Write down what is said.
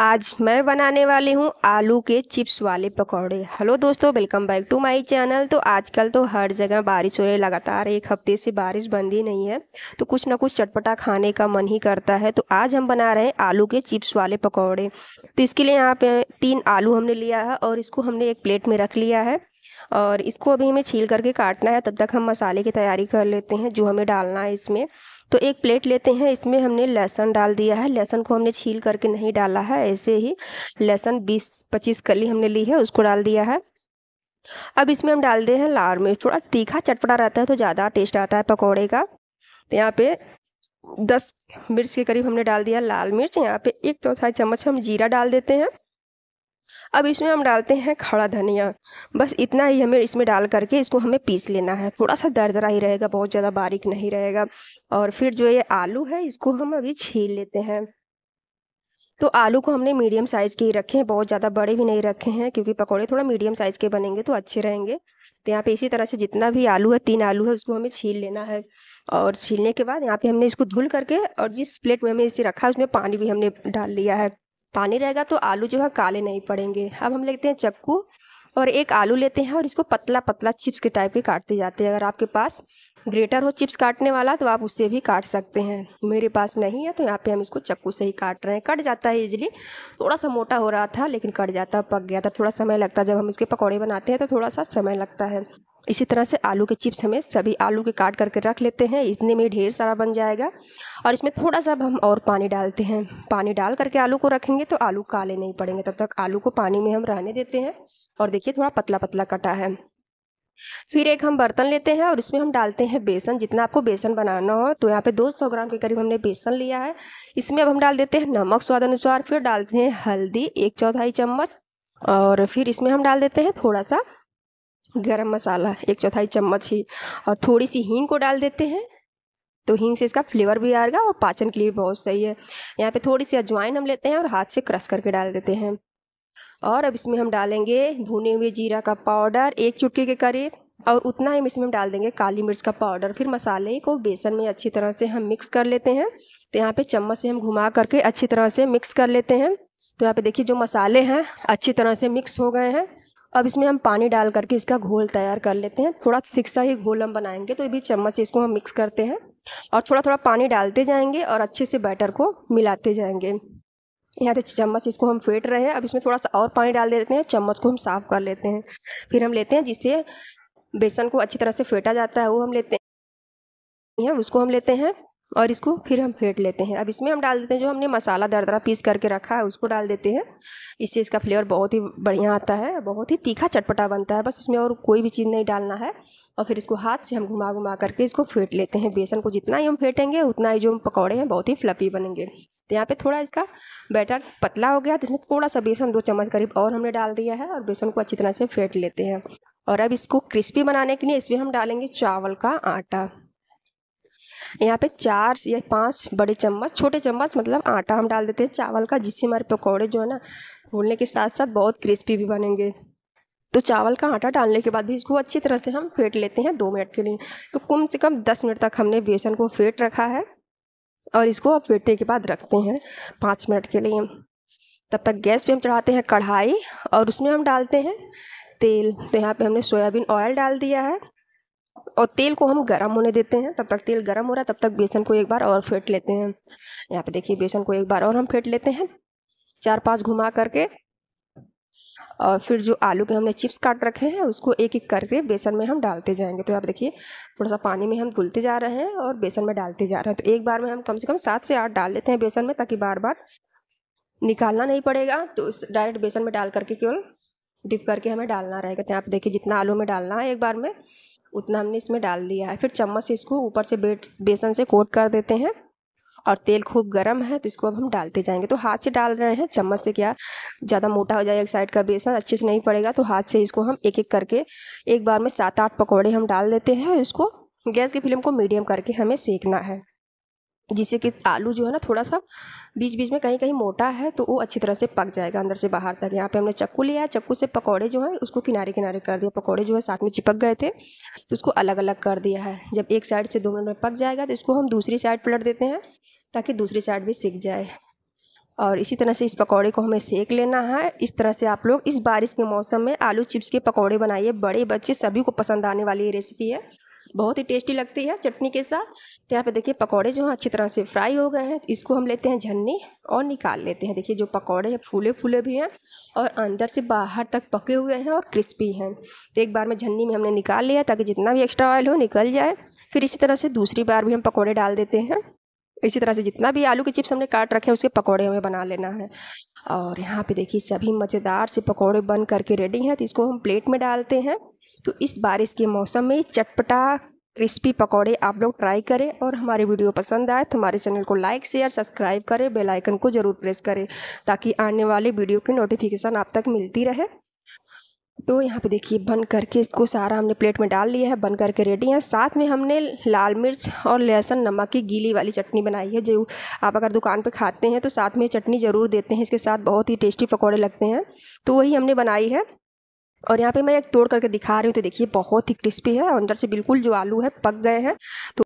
आज मैं बनाने वाली हूँ आलू के चिप्स वाले पकौड़े हेलो दोस्तों welcome back to my channel तो आजकल तो हर जगह बारिश हो रही है लगातार एक हफ्ते से बारिश बंद ही नहीं है तो कुछ ना कुछ चटपटा खाने का मन ही करता है तो आज हम बना रहे हैं आलू के चिप्स वाले पकौड़े तो इसके लिए यहाँ पे तीन आलू हमने लिया है और इसको हमने एक प्लेट में रख लिया है और इसको अभी हमें छील करके काटना है तब तक हम मसाले की तैयारी कर लेते हैं जो हमें डालना है इसमें तो एक प्लेट लेते हैं इसमें हमने लहसुन डाल दिया है लहसुन को हमने छील करके नहीं डाला है ऐसे ही लहसुन बीस पच्चीस कली हमने ली है उसको डाल दिया है अब इसमें हम डाल दे हैं लाल मिर्च थोड़ा तीखा चटपटा रहता है तो ज़्यादा टेस्ट आता है पकौड़े का यहाँ पे दस मिर्च के करीब हमने डाल दिया लाल मिर्च यहाँ पे एक चौथाई चम्मच हम जीरा डाल देते हैं अब इसमें हम डालते हैं खड़ा धनिया बस इतना ही हमें इसमें डाल करके इसको हमें पीस लेना है थोड़ा सा दरदरा ही रहेगा बहुत ज़्यादा बारीक नहीं रहेगा और फिर जो ये आलू है इसको हम अभी छील लेते हैं तो आलू को हमने मीडियम साइज़ के ही रखे हैं बहुत ज़्यादा बड़े भी नहीं रखे हैं क्योंकि पकौड़े थोड़ा मीडियम साइज़ के बनेंगे तो अच्छे रहेंगे तो यहाँ पे इसी तरह से जितना भी आलू है तीन आलू है उसको हमें छील लेना है और छीलने के बाद यहाँ पे हमने इसको धुल करके और जिस प्लेट में हमें इसे रखा है उसमें पानी भी हमने डाल लिया है पानी रहेगा तो आलू जो है काले नहीं पड़ेंगे अब हम लेते हैं चक्कू और एक आलू लेते हैं और इसको पतला पतला चिप्स के टाइप के काटते जाते हैं अगर आपके पास ग्रेटर हो चिप्स काटने वाला तो आप उससे भी काट सकते हैं मेरे पास नहीं है तो यहाँ पे हम इसको चक्कू से ही काट रहे हैं कट जाता है इजिली थोड़ा सा मोटा हो रहा था लेकिन कट जाता पक गया था थोड़ा समय लगता है जब हम इसके पकौड़े बनाते हैं तो थोड़ा सा समय लगता है इसी तरह से आलू के चिप्स हमें सभी आलू के काट करके रख लेते हैं इतने में ढेर सारा बन जाएगा और इसमें थोड़ा सा हम और पानी डालते हैं पानी डाल करके आलू को रखेंगे तो आलू काले नहीं पड़ेंगे तब तक आलू को पानी में हम रहने देते हैं और देखिए थोड़ा पतला पतला कटा है फिर एक हम बर्तन लेते हैं और इसमें हम डालते हैं बेसन जितना आपको बेसन बनाना हो तो यहाँ पे 200 ग्राम के करीब हमने बेसन लिया है इसमें अब हम डाल देते हैं नमक स्वाद अनुसार फिर डालते हैं हल्दी एक चौथाई चम्मच और फिर इसमें हम डाल देते हैं थोड़ा सा गरम मसाला एक चौथाई चम्मच ही और थोड़ी सी हींग को डाल देते हैं तो हींग से इसका फ्लेवर भी आएगा और पाचन के लिए भी बहुत सही है यहाँ पे थोड़ी सी अजवाइन हम लेते हैं और हाथ से क्रश करके डाल देते हैं और अब इसमें हम डालेंगे भुने हुए जीरा का पाउडर एक चुटकी के करीब और उतना ही इसमें हम डाल देंगे काली मिर्च का पाउडर फिर मसाले को बेसन में अच्छी तरह से हम मिक्स कर लेते हैं तो यहाँ पे चम्मच से हम घुमा करके अच्छी तरह से मिक्स कर लेते हैं तो यहाँ पे देखिए जो मसाले हैं अच्छी तरह से मिक्स हो गए हैं अब इसमें हम पानी डाल करके इसका घोल तैयार कर लेते हैं थोड़ा थिक सा ही घोल हम बनाएंगे तो ये भी चम्मच से इसको हम मिक्स करते हैं और थोड़ा थोड़ा पानी डालते जाएंगे और अच्छे से बैटर को मिलाते जाएंगे यहाँ से चम्मच इसको हम फेंट रहे हैं अब इसमें थोड़ा सा और पानी डाल देते हैं चम्मच को हम साफ़ कर लेते हैं फिर हम लेते हैं जिससे बेसन को अच्छी तरह से फेंटा जाता है वो हम लेते हैं उसको हम लेते हैं और इसको फिर हम फेंट लेते हैं अब इसमें हम डाल देते हैं जो हमने मसाला दरदरा पीस करके रखा है उसको डाल देते हैं इससे इसका फ्लेवर बहुत ही बढ़िया आता है बहुत ही तीखा चटपटा बनता है बस इसमें और कोई भी चीज़ नहीं डालना है और फिर इसको हाथ से हम घुमा घुमा करके इसको फेंट लेते हैं बेसन को जितना ही हम फेंटेंगे उतना ही जो हम पकौड़े हैं बहुत ही फ्लपी बनेंगे तो यहाँ पर थोड़ा इसका बैटर पतला हो गया तो इसमें थोड़ा सा बेसन दो चम्मच करीब और हमने डाल दिया है और बेसन को अच्छी तरह से फेंट लेते हैं और अब इसको क्रिस्पी बनाने के लिए इसमें हम डालेंगे चावल का आटा यहाँ पे चार या पांच बड़े चम्मच छोटे चम्मच मतलब आटा हम डाल देते हैं चावल का जिससे हमारे पकौड़े जो है ना फूलने के साथ साथ बहुत क्रिस्पी भी बनेंगे तो चावल का आटा डालने के बाद भी इसको अच्छी तरह से हम फेंट लेते हैं दो मिनट के लिए तो कम से कम दस मिनट तक हमने बेसन को फेंट रखा है और इसको अब फेंटने के बाद रखते हैं पाँच मिनट के लिए तब तक गैस पे हम चढ़ाते हैं कढ़ाई और उसमें हम डालते हैं तेल तो यहाँ पे हमने सोयाबीन ऑयल डाल दिया है और तेल को हम गर्म होने देते हैं तब तक तेल गर्म हो रहा है तब तक बेसन को एक बार और फेंट लेते हैं यहाँ पे देखिए बेसन को एक बार और हम फेंट लेते हैं चार पांच घुमा करके और फिर जो आलू के हमने चिप्स काट रखे हैं उसको एक एक करके बेसन में हम डालते जाएंगे तो आप देखिए थोड़ा सा पानी में हम घुलते जा रहे हैं और बेसन में डालते जा रहे हैं तो एक बार में हम कम से कम सात से आठ डाल देते हैं बेसन में ताकि बार बार निकालना नहीं पड़ेगा तो डायरेक्ट बेसन में डाल करके केवल डिप करके हमें डालना रहेगा तो आप देखिए जितना आलू में डालना है एक बार में उतना हमने इसमें डाल दिया है फिर चम्मच से इसको ऊपर से बेट बेसन से कोट कर देते हैं और तेल खूब गर्म है तो इसको अब हम डालते जाएंगे तो हाथ से डाल रहे हैं चम्मच से क्या ज़्यादा मोटा हो जाएगा एक साइड का बेसन अच्छे से नहीं पड़ेगा तो हाथ से इसको हम एक एक करके एक बार में सात आठ पकौड़े हम डाल देते हैं और इसको गैस की फ्लेम को मीडियम करके हमें सेकना है जिससे कि आलू जो है ना थोड़ा सा बीच बीच में कहीं कहीं मोटा है तो वो अच्छी तरह से पक जाएगा अंदर से बाहर तक यहाँ पे हमने चक्कू लिया चक्कू से पकौड़े जो है उसको किनारे किनारे कर दिया पकौड़े जो है साथ में चिपक गए थे तो उसको अलग अलग कर दिया है जब एक साइड से दो मिनट में पक जाएगा तो इसको हम दूसरी साइड पलट देते हैं ताकि दूसरी साइड भी सीख जाए और इसी तरह से इस पकौड़े को हमें सेक लेना है इस तरह से आप लोग इस बारिश के मौसम में आलू चिप्स के पकौड़े बनाइए बड़े बच्चे सभी को पसंद आने वाली रेसिपी है बहुत ही टेस्टी लगती है चटनी के साथ तो यहाँ पे देखिए पकौड़े जो हैं अच्छी तरह से फ्राई हो गए हैं तो इसको हम लेते हैं झन्नी और निकाल लेते हैं देखिए जो पकौड़े हैं फूले फूले भी हैं और अंदर से बाहर तक पके हुए हैं और क्रिस्पी हैं तो एक बार में झन्नी में हमने निकाल लिया ताकि जितना भी एक्स्ट्रा ऑयल हो निकल जाए फिर इसी तरह से दूसरी बार भी हम पकौड़े डाल देते हैं इसी तरह से जितना भी आलू के चिप्स हमने काट रखे हैं उसके पकौड़े हमें बना लेना है और यहाँ पे देखिए सभी मज़ेदार से पकौड़े बन करके रेडी हैं तो इसको हम प्लेट में डालते हैं तो इस बारिश के मौसम में चटपटा क्रिस्पी पकौड़े आप लोग ट्राई करें और हमारे वीडियो पसंद आए तो हमारे चैनल को लाइक शेयर सब्सक्राइब करें बेल आइकन को ज़रूर प्रेस करें ताकि आने वाले वीडियो की नोटिफिकेशन आप तक मिलती रहे तो यहाँ पे देखिए बन करके इसको सारा हमने प्लेट में डाल लिया है बन करके रेडी है साथ में हमने लाल मिर्च और लहसुन नमक की गीली वाली चटनी बनाई है जो आप अगर दुकान पे खाते हैं तो साथ में चटनी ज़रूर देते हैं इसके साथ बहुत ही टेस्टी पकौड़े लगते हैं तो वही हमने बनाई है और यहाँ पे मैं एक तोड़ करके दिखा रही हूँ तो देखिए बहुत ही क्रिस्पी है अंदर से बिल्कुल जो आलू है पक गए हैं तो